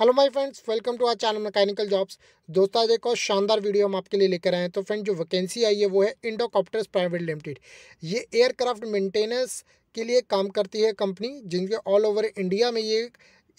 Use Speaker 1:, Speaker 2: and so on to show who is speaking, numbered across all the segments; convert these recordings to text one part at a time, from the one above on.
Speaker 1: hello my friends welcome to our channel mechanical jobs दोस्तों आज एक और शानदार वीडियो हम आपके लिए लेकर आए हैं तो फ्रेंड जो वैकेंसी आई है वो है इंडोकॉप्टर्स प्राइवेट लिमिटेड ये एयरक्राफ्ट मेंटेनेंस के लिए काम करती है कंपनी जिनके ऑल ओवर इंडिया में ये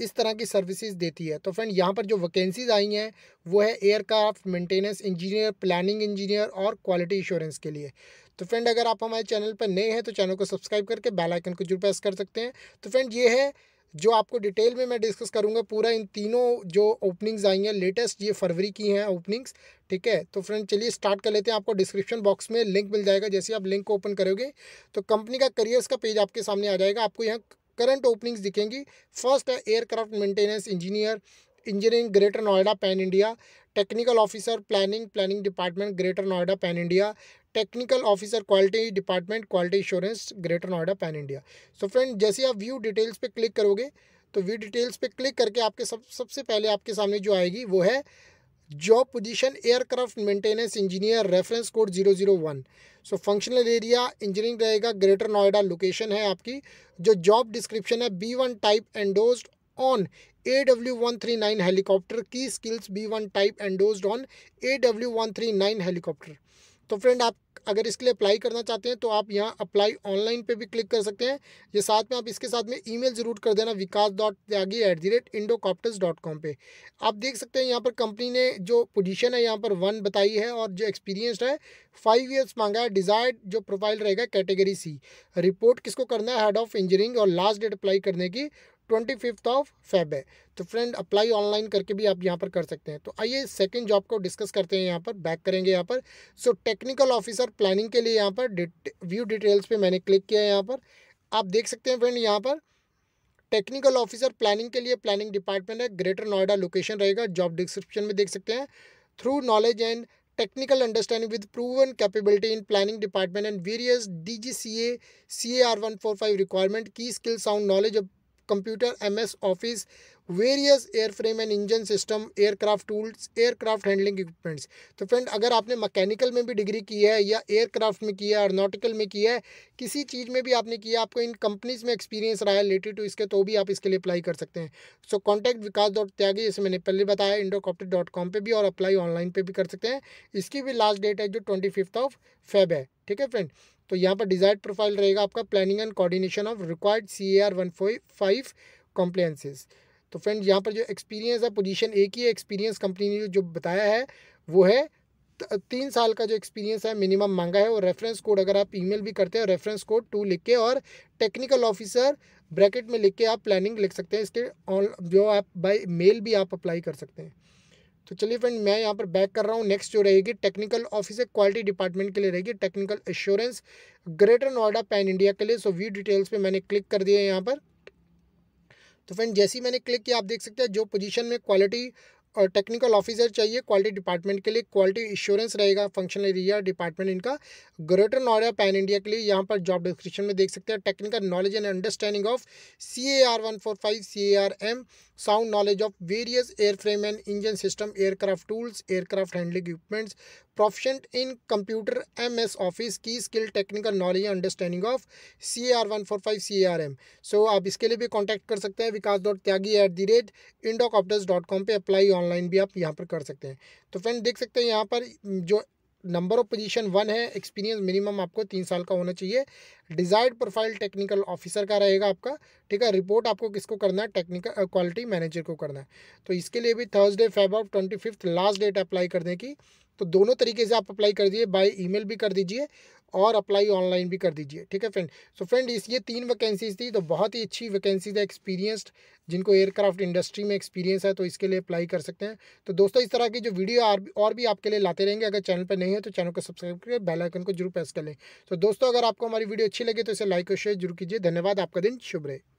Speaker 1: इस तरह की सर्विसेज देती है तो फ्रेंड यहाँ पर जो वैकेंसीज आई हैं वो है aircraft maintenance engineer planning engineer और क्वालिटी इंश्योरेंस के लिए तो फ्रेंड अगर आप हमारे चैनल पर नए हैं तो चैनल को सब्सक्राइब करके बेल आइकन को जरूर प्रेस कर सकते हैं तो फ्रेंड ये है जो आपको डिटेल में मैं डिस्कस करूँगा पूरा इन तीनों जो ओपनिंग्स आई हैं लेटेस्ट ये फरवरी की हैं ओपनिंग्स ठीक है तो फ्रेंड चलिए स्टार्ट कर लेते हैं आपको डिस्क्रिप्शन बॉक्स में लिंक मिल जाएगा जैसे आप लिंक को ओपन करोगे तो कंपनी का करियर्स का पेज आपके सामने आ जाएगा आपको यहाँ करंट ओपनिंग्स दिखेंगी फर्स्ट है aircraft maintenance engineer engineering Greater Noida pan India technical officer planning planning department Greater Noida pan India technical officer quality department quality assurance Greater Noida pan India so friend जैसे आप व्यू डिटेल्स पे click करोगे तो view details पे click करके आपके सब सबसे पहले आपके सामने जो आएगी वो है job position aircraft maintenance engineer reference code zero zero one so functional area engineering रहेगा ग्रेटर नोएडा लोकेशन है आपकी जो जॉब डिस्क्रिप्शन है B one type endorse on A W one three nine helicopter की skills B one type endorse on A W one three nine helicopter तो friend आप अगर इसके लिए अप्लाई करना चाहते हैं तो आप यहाँ अप्लाई ऑनलाइन पे भी क्लिक कर सकते हैं ये साथ में आप इसके साथ में ईमेल ज़रूर कर देना Vikas dot Tyagi at the rate Indocopters dot com पर आप देख सकते हैं यहाँ पर कंपनी ने जो पोजीशन है यहाँ पर वन बताई है और जो एक्सपीरियंस है फाइव ईयर्स मांगा है डिज़ायर्ड जो प्रोफाइल रहेगा कैटेगरी सी रिपोर्ट किसको करना है हेड ऑफ इंजीनियरिंग और लास्ट डेट अप्लाई करने की ट्वेंटी फिफ्थ ऑफ फेब है तो फ्रेंड अप्लाई ऑनलाइन करके भी आप यहाँ पर कर सकते हैं तो आइए सेकेंड जॉब को डिस्कस करते हैं यहाँ पर बैक करेंगे यहाँ पर सो टेक्निकल ऑफिसर प्लानिंग के लिए यहाँ पर व्यू डिटेल्स पे मैंने क्लिक किया है यहाँ पर आप देख सकते हैं फ्रेंड यहाँ पर टेक्निकल ऑफिसर प्लानिंग के लिए प्लानिंग डिपार्टमेंट है ग्रेटर नोएडा लोकेशन रहेगा जॉब डिस्क्रिप्शन में देख सकते हैं through knowledge and technical understanding with and various D G C A C A R one four five requirement की skill sound knowledge of computer MS office various airframe and engine system aircraft tools aircraft handling equipments तो friend अगर आपने mechanical में भी degree की है या aircraft में की है एयरनॉटिकल में की है किसी चीज़ में भी आपने किया आपको इन कंपनीज में एक्सपीरियंस रहा है रिलेटेड टू इसके तो भी आप इसके लिए अप्लाई कर सकते हैं सो कॉन्टैक्ट विकास डॉट त्यागी जैसे मैंने पहले बताया इंडोकॉप्टर डॉट कॉम पर भी और अप्लाई ऑनलाइन पर भी कर सकते हैं इसकी भी लास्ट डेट है जो ट्वेंटी फिफ्थ ऑफ फेब है ठीक है फ्रेंड तो यहाँ पर डिजायर्ड प्रोफाइल रहेगा आपका planning and coordination of required C A R one five compliances तो फ्रेंड यहाँ पर जो एक्सपीरियंस है पोजीशन एक ही एक्सपीरियंस कंपनी ने जो बताया है वो है तीन साल का जो एक्सपीरियंस है मिनिमम मांगा है और रेफरेंस कोड अगर आप ईमेल भी करते हैं रेफरेंस कोड टू लिख के और टेक्निकल ऑफिसर ब्रैकेट में लिख के आप प्लानिंग लिख सकते हैं इसके ऑन जो आप बाई मेल भी आप अप्लाई कर सकते हैं तो चलिए फ्रेंड मैं यहाँ पर बैक कर रहा हूँ नेक्स्ट जो रहेगी टेक्निकल ऑफिसर क्वालिटी डिपार्टमेंट के लिए रहेगी technical assurance Greater Noida pan India के लिए सो व्यू डिटेल्स पे मैंने क्लिक कर दिया है यहाँ पर तो फ्रेंड जैसे ही मैंने क्लिक किया आप देख सकते हैं जो पोजीशन में क्वालिटी टेक्निकल ऑफिसर चाहिए क्वालिटी डिपार्टमेंट के लिए क्वालिटी इश्योरेंस रहेगा फंक्शनल एरिया डिपार्टमेंट इनका ग्रेटर नोएडा पैन इंडिया के लिए यहाँ पर जॉब डिस्क्रिप्शन में देख सकते हैं technical knowledge and understanding of C A R one four five C A R M sound knowledge of various airframe and engine system aircraft tools aircraft handling equipments proficient in computer M S office की skill technical knowledge and understanding of C A R one four five C A R M so आप इसके लिए भी contact कर सकते हैं Vikas dot Tyagi at the rate Indocopters dot com पर apply online online भी आप यहाँ पर कर सकते हैं तो फ्रेंड देख सकते हैं यहाँ पर जो नंबर ऑफ पोजीशन वन है एक्सपीरियंस मिनिमम आपको तीन साल का होना चाहिए डिजायर्ड प्रोफाइल टेक्निकल ऑफिसर का रहेगा आपका ठीक है रिपोर्ट आपको किसको करना है टेक्निकल क्वालिटी मैनेजर को करना है तो इसके लिए भी Thursday Feb twenty fifth last date apply करने की तो दोनों तरीके से आप अप्लाई कर दीजिए बाय ईमेल भी कर दीजिए और अप्लाई ऑनलाइन भी कर दीजिए ठीक है फ्रेंड सो फ्रेंड इस ये तीन वैकेंसीज थी तो बहुत ही अच्छी वैकेंसीज है एक्सपीरियंस्ड जिनको एयरक्राफ्ट इंडस्ट्री में एक्सपीरियंस है तो इसके लिए अप्लाई कर सकते हैं तो दोस्तों इस तरह की जो वीडियो और भी आपके लिए लाते रहेंगे अगर चैनल पर नहीं है तो चैनल को सब्सक्राइब करके बेलाइकन को जरूर प्रेस कर लें तो दोस्तों अगर आपको हमारी वीडियो अच्छी लगे तो इसे लाइक और शेयर जरूर कीजिए धन्यवाद आपका दिन शुभ रहे